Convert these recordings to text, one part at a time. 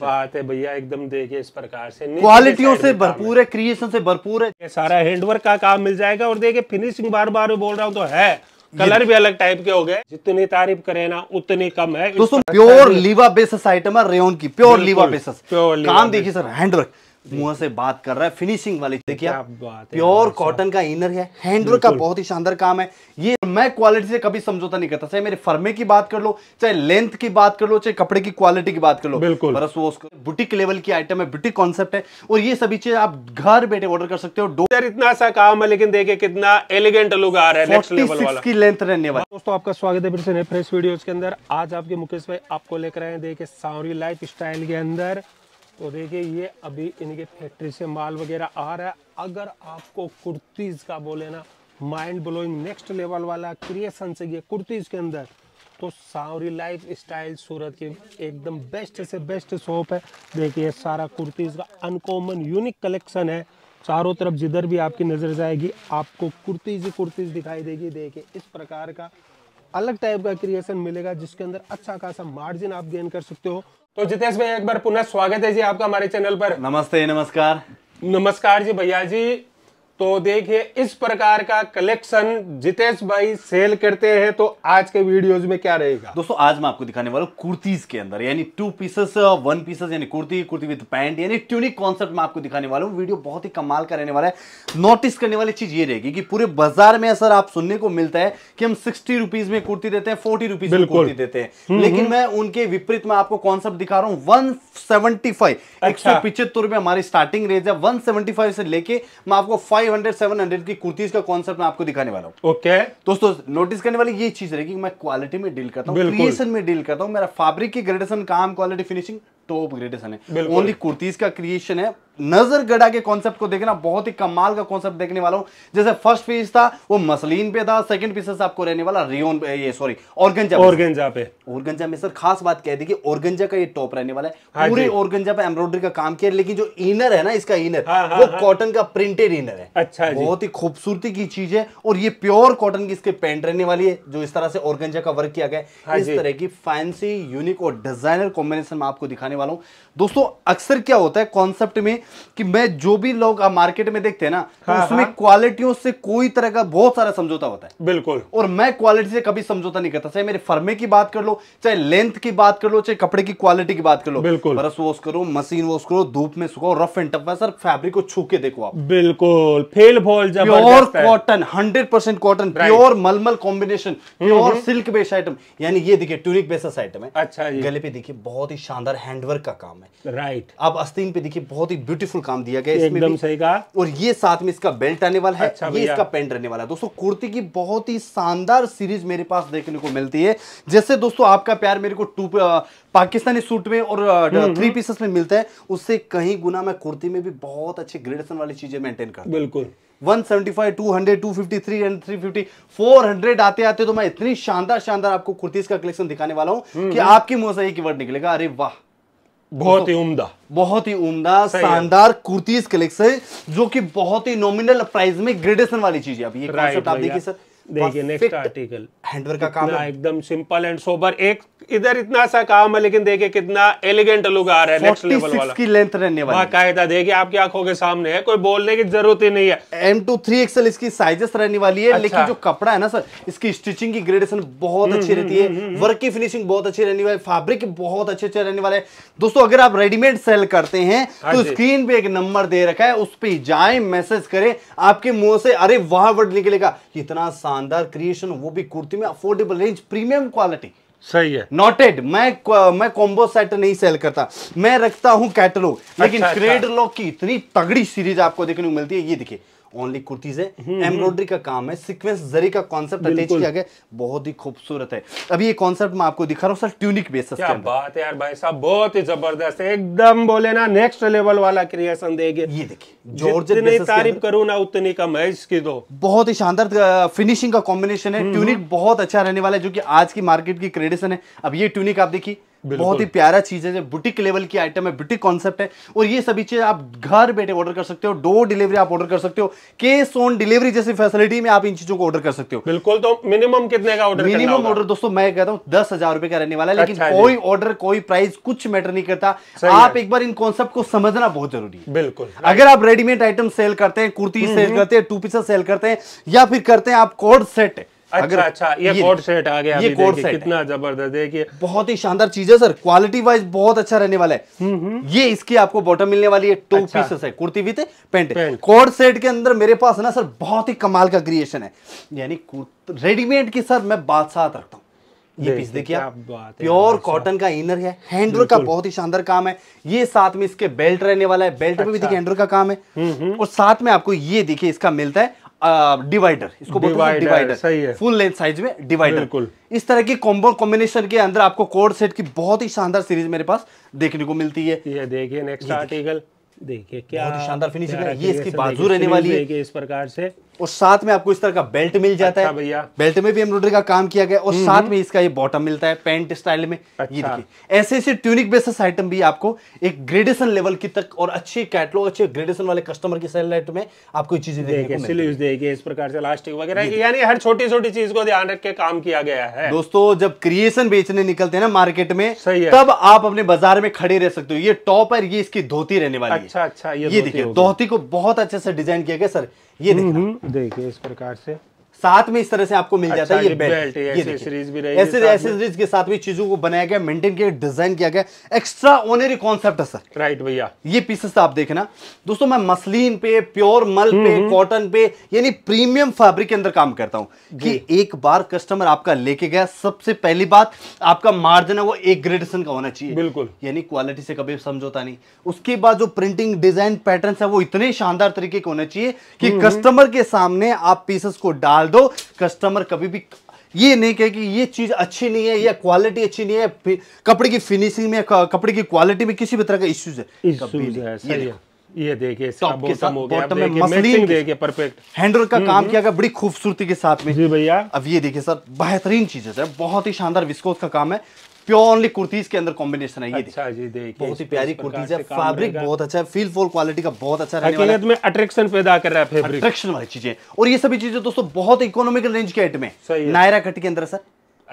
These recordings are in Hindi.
बात है भैया एकदम देखिए इस प्रकार से क्वालिटियों से भरपूर है क्रिएशन से भरपूर है सारा हैंडवर्क का काम मिल जाएगा और देखिए फिनिशिंग बार बार बोल रहा हूँ तो है कलर भी अलग टाइप के हो गए जितनी तारीफ करे ना उतनी कम है दोस्तों प्योर लीवा बेसिस आइटम है रेन की प्योर लीवा बेसिस प्योर काम देखिए सर हैंडवर्क मुंह से बात कर रहा है फिनिशिंग वाली देखिए प्योर कॉटन का इनर है हैंडवर्क का बहुत ही शानदार काम है ये मैं क्वालिटी से कभी समझौता नहीं करता चाहे मेरे फर्मे की बात कर लो चाहे लेंथ की बात कर लो चाहे कपड़े की क्वालिटी की बात कर लो बिल्कुल वो बुटीक लेवल की आइटम है बुटीक कॉन्सेप्ट है और ये सभी चीज आप घर बैठे ऑर्डर कर सकते हो सर इतना सा काम है लेकिन देखिए कितना एलिगेंट लुक आ रहा है इसकी लेंथ रहने वाला दोस्तों आपका स्वागत है फिर से फ्रेश के अंदर आज आपके मुकेश भाई आपको लेकर आए देखे सावरी लाइफ स्टाइल के अंदर तो देखिए ये अभी इनके फैक्ट्री से माल वगैरह आ रहा है अगर आपको कुर्तीज़ का बोले ना माइंड ब्लोइंग नेक्स्ट लेवल वाला क्रिएशन चाहिए कुर्तीज़ के अंदर तो सावरी लाइफ स्टाइल सूरत की एकदम बेस्ट से बेस्ट शॉप है देखिए सारा कुर्तीज़ का अनकॉमन यूनिक कलेक्शन है चारों तरफ जिधर भी आपकी नज़र जाएगी आपको कुर्तीज़ ही कुर्तीज़ दिखाई देगी देखिए इस प्रकार का अलग टाइप का क्रिएशन मिलेगा जिसके अंदर अच्छा खासा मार्जिन आप गेन कर सकते हो तो जितेश भाई एक बार पुनः स्वागत है जी आपका हमारे चैनल पर नमस्ते नमस्कार नमस्कार जी भैया जी तो देखिए इस प्रकार का कलेक्शन जितेश भाई सेल करते हैं तो आज के वीडियोस में क्या रहेगा दोस्तों आज मैं आपको दिखाने वाला हूँ कुर्तीज के अंदर यानी टू पीसेस वन पीसेस यानी कुर्ती कुर्ती विद पैंट यानी ट्यूनिक कॉन्सेप्ट में आपको दिखाने वाला हूँ वीडियो बहुत ही कमाल का रहने वाला है नोटिस करने वाली चीज ये रहेगी कि पूरे बाजार में असर आप सुनने को मिलता है कि हम सिक्सटी रुपीज में कुर्ती देते हैं फोर्टी रुपीज में कुर्ती देते हैं हम्म, लेकिन हम्म। मैं उनके विपरीत में आपको कॉन्सेप्ट दिखा रहा हूँ वन सेवेंटी फाइव एक सौ अच्छा। पिछहत्तर रुपए हमारी स्टार्टिंग रेंज है वन सेवेंटी फाइव से लेके मैं आपको five five hundred seven hundred की कुर्तीज का कॉन्सेप्ट मैं आपको दिखाने वाला हूँ ओके दोस्तों नोटिस करने वाली ये चीज रहेगी मैं क्वालिटी में डील करता हूँ क्रिएशन में डील करता हूँ मेरा फैब्रिक की ग्रेडेशन काम क्वालिटी फिनिशिंग टॉप ग्रेडेशन है ओनली कुर्तीज का क्रिएशन है नजर गड़ा के कॉन्सेप्ट को देखना बहुत ही कमाल का कॉन्सेप्ट देखने वाला हूं जैसे फर्स्ट पीस था वो मसलिन पे था सेकंड पीसेस आपको रहने वाला रियोन पे ये सॉरी ऑर्गेंजा ऑर्गेंजा पे ऑर्गेंजा में सर खास बात कह दी कि ऑर्गेंजा का ये टॉप रहने वाला है हाँ पूरे ऑर्गेंजा पे एम्ब्रॉयडरी का काम किया लेकिन जो इनर है ना इसका इनर हाँ, हाँ, वो कॉटन हाँ। का प्रिंटेड इनर है अच्छा बहुत ही खूबसूरती की चीज है और ये प्योर कॉटन की इसके पैंट रहने वाली है जो इस तरह से ऑर्गेंजा का वर्क किया गया इस तरह की फैंसी यूनिक और डिजाइनर कॉम्बिनेशन में आपको दिखाने वाला हूं दोस्तों अक्सर क्या होता है कॉन्सेप्ट में कि मैं जो भी लोग आप मार्केट में देखते हैं ना तो हाँ, तो उसमें हाँ। क्वालिटियों से कोई तरह का बहुत सारा समझौता होता है बिल्कुल और मैं क्वालिटी से कभी समझौता नहीं करता चाहे मेरे फर्मे की बात कर लो चाहे लेंथ की बात कर लो चाहे कपड़े की क्वालिटी की बात कर लो बिल्कुल ब्रश वॉश करो मशीन वॉश करो धूप में सुखाओ rough and tough sir fabric को छू के देखो आप बिल्कुल फेल बॉल pure cotton hundred percent cotton pure मलमल combination pure silk based item यानी ये देखिए ट्यूनिक बेसिस आइटम है अच्छा गले पे देखिए बहुत ही शानदार हैंडवर्क का काम है राइट आप अस्तीन पे देखिए बहुत ही ब्यूटी ब्यूटीफुल काम दिया गया इसमें एकदम सही कहा और ये साथ में इसका बेल्ट आने वाला है अच्छा ये इसका पेंट रहने वाला है दोस्तों कुर्ती की बहुत ही शानदार सीरीज मेरे पास देखने को मिलती है जैसे दोस्तों आपका प्यार मेरे को टू पाकिस्तानी सूट में और थ्री हम्म, पीसेस हम्म। में मिलता है उससे कहीं गुना मैं कुर्ती में भी बहुत अच्छे ग्रेडेशन वाली चीजें मेंटेन करता बिल्कुल 175, 200, 250, 300, 350, 400 आते आते तो मैं इतनी शानदार शानदार आपको कुर्तीज का कलेक्शन दिखाने वाला हूँ हम्म, कि आपकी मुंह से एक वर्ड निकलेगा अरे वाह बहुत तो ही उम्दा बहुत ही उम्दा शानदार कुर्तीज कलेक्शन जो कि बहुत ही नॉमिनल प्राइस में ग्रेडेशन वाली चीज है आप ये आप देखिए सर देखिए नेक्स्ट आर्टिकल हैंडवर्क का काम है एकदम सिंपल एंड सोबर एक इधर इतना सा काम है लेकिन देखिए कितना एलिगेंट लुक आ रहा है नेक्स्ट लेवल वाला इसकी लेंथ रहने वाली बाकायदा देखिए आपकी आंखों के सामने है कोई बोलने की जरूरत ही नहीं है एम टू थ्री एक्सएल इसकी साइजेस रहने वाली है अच्छा। लेकिन जो कपड़ा है ना सर इसकी स्टिचिंग की ग्रेडेशन बहुत अच्छी हम्म, रहती है वर्क हम्म, हम्म, की फिनिशिंग बहुत अच्छी रहने वाली फैब्रिक बहुत अच्छे अच्छे रहने वाले दोस्तों अगर आप रेडीमेड सेल करते हैं हाँ तो स्क्रीन पे एक नंबर दे रखा है उस पर जाए मैसेज करें आपके मुंह से अरे वाह वर्ड निकलेगा इतना आसान शानदार क्रिएशन वो भी कुर्ती में अफोर्डेबल रेंज प्रीमियम क्वालिटी सही है नॉटेड मैं मैं कॉम्बो सेट नहीं सेल करता मैं रखता हूँ कैटलॉग लेकिन अच्छा, क्रेड अच्छा। की इतनी तगड़ी सीरीज आपको देखने को मिलती है ये देखिए ओनली कुर्तीज है एम्ब्रॉयडरी का काम है सिक्वेंस जरी का कॉन्सेप्ट अटैच किया गया बहुत ही खूबसूरत है अभी ये कॉन्सेप्ट मैं आपको दिखा रहा हूँ सर ट्यूनिक बेसिस क्या बात है यार भाई साहब बहुत ही जबरदस्त है एकदम बोले ना नेक्स्ट लेवल वाला क्रिएशन देंगे ये देखिए जॉर्जेट तारीफ करूँ ना उतनी कम है इसकी तो बहुत ही शानदार फिनिशिंग का कॉम्बिनेशन है ट्यूनिक हम्म, हम्म। बहुत अच्छा रहने वाला है जो कि आज की मार्केट की क्रेडिशन है अब ये ट्यूनिक आप देखिए बहुत ही प्यारा चीज है बुटीक लेवल की आइटम है बुटीक कॉन्सेप्ट है और ये सभी चीज आप घर बैठे ऑर्डर कर सकते हो डोर डिलीवरी आप ऑर्डर कर सकते हो केस ऑन डिलीवरी जैसी फैसिलिटी में आप इन चीजों को ऑर्डर कर सकते हो बिल्कुल तो मिनिमम कितने का ऑर्डर मिनिमम ऑर्डर दोस्तों मैं कहता हूँ दस हजार रुपए का रहने वाला है लेकिन अच्छा कोई ऑर्डर कोई प्राइस कुछ मैटर नहीं करता आप एक बार इन कॉन्सेप्ट को समझना बहुत जरूरी है बिल्कुल अगर आप रेडीमेड आइटम सेल करते हैं कुर्ती सेल हम्म, हम्म। करते हैं टू पीसर सेल करते हैं या फिर करते हैं आप कोड सेट अच्छा अच्छा ये, ये कोड सेट आ गया ये कोड सेट कितना जबरदस्त देखिए बहुत ही शानदार चीज है सर क्वालिटी वाइज बहुत अच्छा रहने वाला है हम्म, हम्म। ये इसकी आपको बॉटम मिलने वाली है टू अच्छा। पीसेस है कुर्ती पेंट कोड सेट के अंदर मेरे पास ना सर बहुत ही कमाल का क्रिएशन है यानी रेडीमेड की सर मैं बात साथ रखता हूँ ये पीस देखिए आप प्योर अच्छा। कॉटन का इनर है का बहुत ही शानदार काम है ये साथ में इसके बेल्ट रहने वाला है बेल्ट अच्छा। में भी अच्छा। देखिए हैंडवर्क का काम है हम्म, और साथ में आपको ये देखिए इसका मिलता है डिवाइडर इसको डिवाइडर सही है फुल लेंथ साइज में डिवाइडर इस तरह की कॉम्बो कॉम्बिनेशन के अंदर आपको कोड सेट की बहुत ही शानदार सीरीज मेरे पास देखने को मिलती है ये देखिए नेक्स्ट आर्टिकल देखिए क्या शानदार फिनिशिंग है ये इसकी बाजू रहने वाली है इस प्रकार से और साथ में आपको इस तरह का बेल्ट मिल जाता अच्छा है भैया बेल्ट में भी एम्ब्रॉयडरी का काम किया गया और हम्म, साथ हम्म। में इसका ये बॉटम मिलता है पैंट स्टाइल में अच्छा। ये देखिए ऐसे ऐसे ट्यूनिक बेसिस आइटम भी आपको एक ग्रेडेशन लेवल की तक और अच्छे कैटलॉग अच्छे ग्रेडेशन वाले कस्टमर की सेलेक्ट में आपको चीजें देखिए इस प्रकार से लास्टिक वगैरह यानी हर छोटी छोटी चीज को ध्यान रख के काम किया गया है दोस्तों जब क्रिएशन बेचने निकलते हैं ना मार्केट में तब आप अपने बाजार में खड़े रह सकते हो ये टॉप है ये इसकी धोती रहने वाली अच्छा अच्छा ये देखिए धोती को बहुत अच्छे से डिजाइन किया गया सर ये हम्म, हम्म, देखिए इस प्रकार से साथ में इस तरह से आपको मिल जाता है अच्छा, ये बेल्ट एसेसरीज के साथ भी चीजों को बनाया गया मेंटेन किया डिजाइन किया गया एक्स्ट्रा ओनरी कॉन्सेप्ट है सर राइट भैया ये पीसेस आप देखना दोस्तों मैं मसलिन पे प्योर मल पे कॉटन पे यानी प्रीमियम फैब्रिक के अंदर काम करता हूँ कि एक बार कस्टमर आपका लेके गया सबसे पहली बात आपका मार्जिन है वो एक ग्रेडेशन का होना चाहिए बिल्कुल यानी क्वालिटी से कभी समझौता नहीं उसके बाद जो प्रिंटिंग डिजाइन पैटर्न है वो इतने शानदार तरीके के होने चाहिए कि कस्टमर के सामने आप पीसेस को डाल दो कस्टमर कभी भी ये नहीं कहे कि ये चीज़ अच्छी नहीं है या क्वालिटी अच्छी नहीं है कपड़े की फिनिशिंग में कपड़े की क्वालिटी में किसी भी तरह का इश्यूज है ये देखिए इसका बॉटम हो गया देखिए परफेक्ट हैंडल का काम हम्म। किया गया बड़ी खूबसूरती के साथ में जी भैया अब ये देखिए सर बेहतरीन चीज है सर बहुत ही शानदार विस्कोस का काम है प्योरली कुर्तीज के अंदर कॉम्बिनेशन है ये अच्छा जी देखिए बहुत ही प्यारी कुर्तीज है फैब्रिक बहुत अच्छा है फील फॉल क्वालिटी का बहुत अच्छा रहने वाला है में अट्रैक्शन पैदा कर रहा है फैब्रिक अट्रैक्शन वाली चीजें और ये सभी चीजें दोस्तों बहुत इकोनॉमिकल रेंज के आइटम है नायरा कट के अंदर सर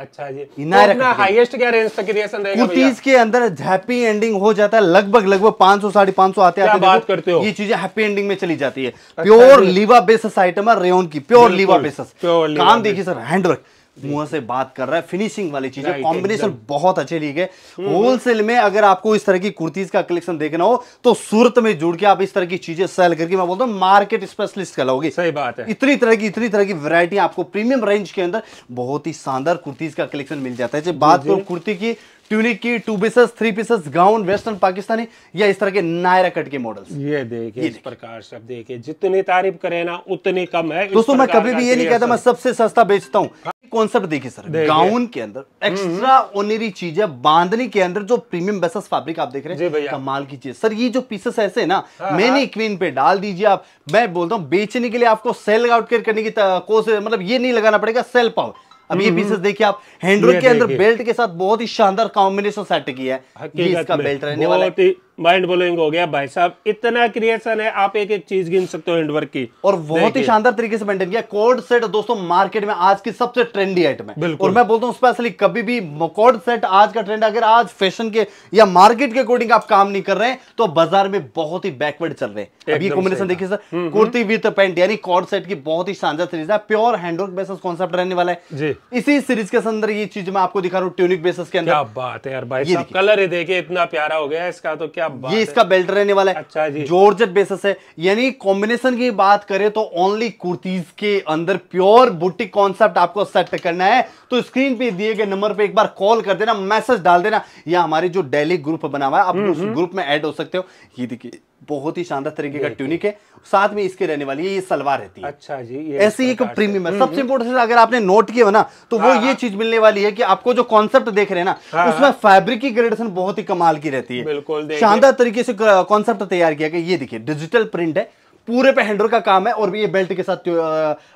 अच्छा जी तो हाईएस्ट क्या रेंज तक रहेगा कुर्तीज के अंदर हैप्पी एंडिंग हो जाता है लगभग लगभग सौ साढ़े 500 आते आते बात करते हो ये चीजें हैप्पी एंडिंग में चली जाती है अच्छा प्योर लीवा बेसिस आइटम है रेन की प्योर लीवा प्योर काम देखिए सर हैंडवर्क मुंह से बात कर रहा है फिनिशिंग वाली चीजें कॉम्बिनेशन बहुत अच्छे ली गए होलसेल हम्म। में अगर आपको इस तरह की कुर्तीज का कलेक्शन देखना हो तो सूरत में जुड़ के आप इस तरह की चीजें सेल करके मैं बोलता हूँ मार्केट स्पेशलिस्ट कहलाओगी सही बात है इतनी तरह की इतनी तरह की वेरायटी आपको प्रीमियम रेंज के अंदर बहुत ही शानदार कुर्तीज का कलेक्शन मिल जाता है जब बात करो कुर्ती की ट्यूनिक की two pieces three pieces gown western Pakistani या इस तरह के नायरा कट के मॉडल्स ये देखिए इस प्रकार से देखिए जितनी तारीफ करें ना उतनी कम है दोस्तों मैं कभी भी ये नहीं कहता मैं सबसे सस्ता बेचता हूँ कॉन्सेप्ट देखिए सर गाउन के अंदर एक्स्ट्रा ओनेरी है बांधनी के अंदर जो प्रीमियम बेसस फैब्रिक आप देख रहे हैं कमाल की चीज सर ये जो पीसेस ऐसे ना हाँ, मैंने क्वीन हाँ। पे डाल दीजिए आप मैं बोलता हूँ बेचने के लिए आपको सेल आउट केयर करने की कोशिश मतलब ये नहीं लगाना पड़ेगा सेल पाउट अब ये पीसेस हम्म। देखिए आप हैंडवर्क के अंदर बेल्ट के साथ बहुत ही शानदार कॉम्बिनेशन सेट किया है इसका बेल्ट रहने वाला है माइंड ब्लोइंग हो गया भाई साहब इतना क्रिएशन है आप एक एक चीज गिन सकते हो हैंडवर्क की और बहुत ही शानदार तरीके से मेंटेन किया कोड सेट दोस्तों मार्केट में आज की सबसे ट्रेंडी आइटम है बिल्कुल और मैं बोलता हूँ स्पेशली कभी भी कोड सेट आज का ट्रेंड अगर आज फैशन के या मार्केट के अकॉर्डिंग आप काम नहीं कर रहे हैं तो बाजार में बहुत ही बैकवर्ड चल रहे हैं कॉम्बिनेशन देखिए sir hmm, kurti with hmm. Pant यानी कोड सेट की बहुत ही शानदार सीरीज है प्योर हैंडवर्क बेसिस कॉन्सेप्ट रहने वाला है जी इसी सीरीज के अंदर ये चीज मैं आपको दिखा रहा हूँ ट्यूनिक बेसिस के अंदर क्या बात है यार भाई कलर देखिए इतना प्यारा हो गया इसका तो क्या ये इसका बेल्ट रहने वाला है अच्छा जी जॉर्जेट बेसिस है यानी कॉम्बिनेशन की बात करें तो ओनली कुर्तीज के अंदर प्योर बुटीक कॉन्सेप्ट आपको सेट करना है तो स्क्रीन पे दिए गए नंबर पे एक बार कॉल कर देना मैसेज डाल देना या हमारे जो डेली ग्रुप बना हुआ है आप हम्म, उस ग्रुप हम्म। में ऐड हो सकते हो ये देखिए बहुत ही शानदार तरीके का ट्यूनिक है साथ में इसके रहने वाली है ये सलवार रहती है अच्छा जी ये ऐसी एक प्रीमियम है हम्म, सबसे इम्पोर्टेंट हम्म। अगर आपने नोट किया ना तो हाँ, वो हाँ। ये चीज मिलने वाली है कि आपको जो कॉन्सेप्ट देख रहे हैं ना हाँ, उसमें फैब्रिक की ग्रेडेशन बहुत ही कमाल की रहती है बिल्कुल शानदार तरीके से कॉन्सेप्ट तैयार किया गया ये देखिए डिजिटल प्रिंट है पूरे पे हैंडल का काम है और ये बेल्ट के साथ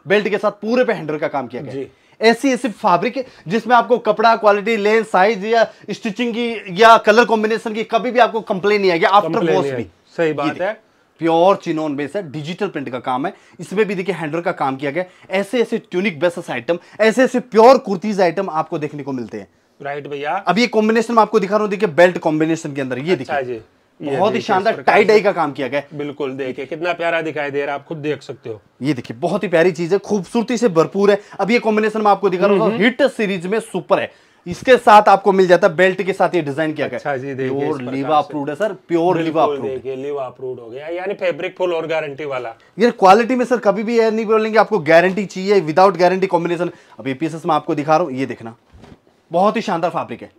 बेल्ट के साथ पूरे पे हैंडल का काम किया गया ऐसी ऐसी फैब्रिक है जिसमें आपको कपड़ा क्वालिटी लेंथ साइज या स्टिचिंग की या कलर कॉम्बिनेशन की कभी भी आपको कंप्लेन नहीं आएगी आफ्टर वॉश भी सही बात है प्योर चिनोन बेस है डिजिटल प्रिंट का काम है इसमें भी देखिए हैंडलर का काम किया गया ऐसे ऐसे ट्यूनिक बेसस आइटम ऐसे ऐसे प्योर कुर्तीज आइटम आपको देखने को मिलते हैं राइट भैया अब ये कॉम्बिनेशन आपको दिखा रहा हूँ देखिए बेल्ट कॉम्बिनेशन के अंदर ये अच्छा देखिए बहुत ही शानदार टाई डाई का काम किया गया बिल्कुल देखिए कितना प्यारा दिखाई दे रहा है आप खुद देख सकते हो ये देखिए बहुत ही प्यारी चीज है खूबसूरती से भरपूर है अब ये कॉम्बिनेशन में आपको दिखा रहा हूँ हम्म, हम्म। हिट सीरीज में सुपर है इसके साथ आपको मिल जाता है बेल्ट के साथ ये डिजाइन किया अच्छा गया प्योर लिवा अप्रूव्ड है सर प्योर लीवा देखिए लिवा अप्रूव्ड हो गया यानी फैब्रिक फुल और गारंटी वाला ये क्वालिटी में सर कभी भी नहीं बोलेंगे आपको गारंटी चाहिए विदाउट गारंटी कॉम्बिनेशन अब पीसेस में आपको दिखा रहा हूँ ये देखना बहुत ही शानदार फैब्रिक है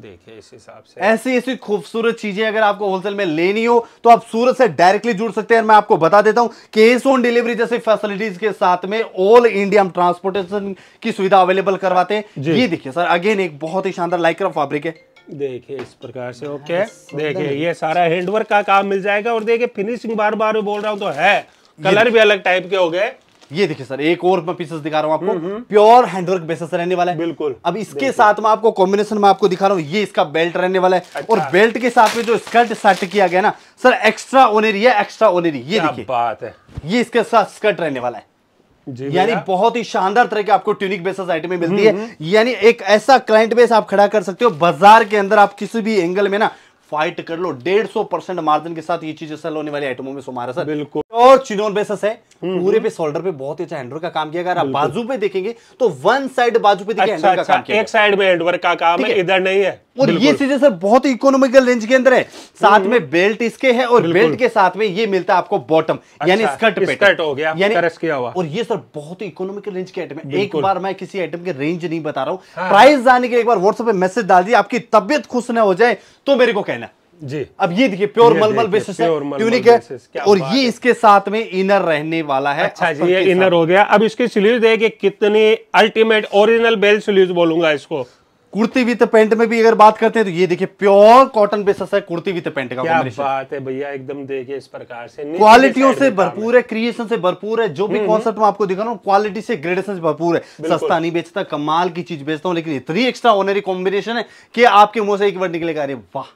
देखिए इस हिसाब से ऐसी ऐसी खूबसूरत चीजें अगर आपको होलसेल में लेनी हो तो आप सूरत से डायरेक्टली जुड़ सकते हैं मैं आपको बता देता हूं केस ऑन डिलीवरी जैसे फैसिलिटीज के साथ में ऑल इंडिया हम ट्रांसपोर्टेशन की सुविधा अवेलेबल करवाते हैं ये देखिए सर अगेन एक बहुत ही शानदार लाइक्रा फैब्रिक है देखिए इस प्रकार से ओके देखिए ये सारा हैंडवर्क का काम मिल जाएगा और देखिए फिनिशिंग बार बार बोल रहा हूँ तो है कलर भी अलग टाइप के हो गए ये देखिए सर एक और मैं पीसेस दिखा रहा हूँ आपको प्योर हैंडवर्क बेसिस रहने वाला है बिल्कुल अब इसके बिल्कुल। साथ में आपको कॉम्बिनेशन में आपको दिखा रहा हूँ ये इसका बेल्ट रहने वाला है अच्छा। और बेल्ट के साथ में जो स्कर्ट सेट किया गया ना सर एक्स्ट्रा ओनेरी है एक्स्ट्रा ओनेरी ये देखिए बात है ये इसके साथ स्कर्ट रहने वाला है यानी बहुत ही शानदार तरह के आपको ट्यूनिक बेसिस आइटमें मिलती हम्म, है हम्म। यानी एक ऐसा क्लाइंट बेस आप खड़ा कर सकते हो बाजार के अंदर आप किसी भी एंगल में ना फाइट कर लो डेढ़ परसेंट मार्जिन के साथ ये चीजें सेल होने वाली आइटमों में सुमारा सर बिल्कुल और चिनोन बेसस है हम्म, पूरे हम्म। पे शोल्डर पे बहुत अच्छा हैंडवर्क का काम किया अगर आप बाजू पे देखेंगे तो वन साइड बाजू पे देखिए अच्छा, का अच्छा, काम एक साइड में हैंडवर्क का काम है इधर नहीं है और ये चीजें सर बहुत ही इकोनॉमिकल रेंज के अंदर है साथ हम्म। में बेल्ट इसके है और बेल्ट के साथ में ये मिलता है आपको बॉटम यानी स्कर्ट अच्छा, स्कर्ट हो गया यानी किया हुआ और ये सर बहुत ही इकोनॉमिकल रेंज के आइटम है एक बार मैं किसी आइटम के रेंज नहीं बता रहा हूँ प्राइस हाँ। जाने के एक बार व्हाट्सएप पे मैसेज डाल दिया आपकी तबियत खुश ना हो जाए तो मेरे को कहना जी अब ये देखिए प्योर मलमल बेसिस है ट्यूनिक है और ये इसके साथ में इनर रहने वाला है अच्छा जी ये इनर हो गया अब इसकी सिल्यूज देखिए कितनी अल्टीमेट ओरिजिनल बेल सिल्यूज बोलूंगा इसको कुर्ती विथ पेंट में भी अगर बात करते हैं तो ये देखिए प्योर कॉटन बेसिस है कुर्ती विथ पेंट का क्या बात है भैया एकदम देखिए इस प्रकार से क्वालिटियों से भरपूर है क्रिएशन से भरपूर है जो भी कॉन्सेप्ट हम्म, हम्म। आपको दिखा रहा हूँ क्वालिटी से ग्रेडेशन से भरपूर है सस्ता नहीं बेचता कमाल की चीज बेचता हूँ लेकिन इतनी एक्स्ट्रा ऑनरी कॉम्बिनेशन है कि आपके मुंह से एक बार निकलेगा अरे वाह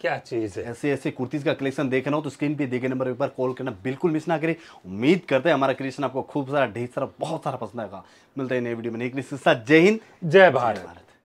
क्या चीज़ है ऐसे ऐसे कुर्तीज़ का कलेक्शन देखना हो तो स्क्रीन पे देखे नंबर एक बार कॉल करना बिल्कुल मिस ना करें उम्मीद करते हैं हमारा कलेक्शन आपको खूब सारा ढेर सारा बहुत सारा पसंद आएगा मिलता है नए वीडियो में नई क्रिएशन जय हिंद जय भारत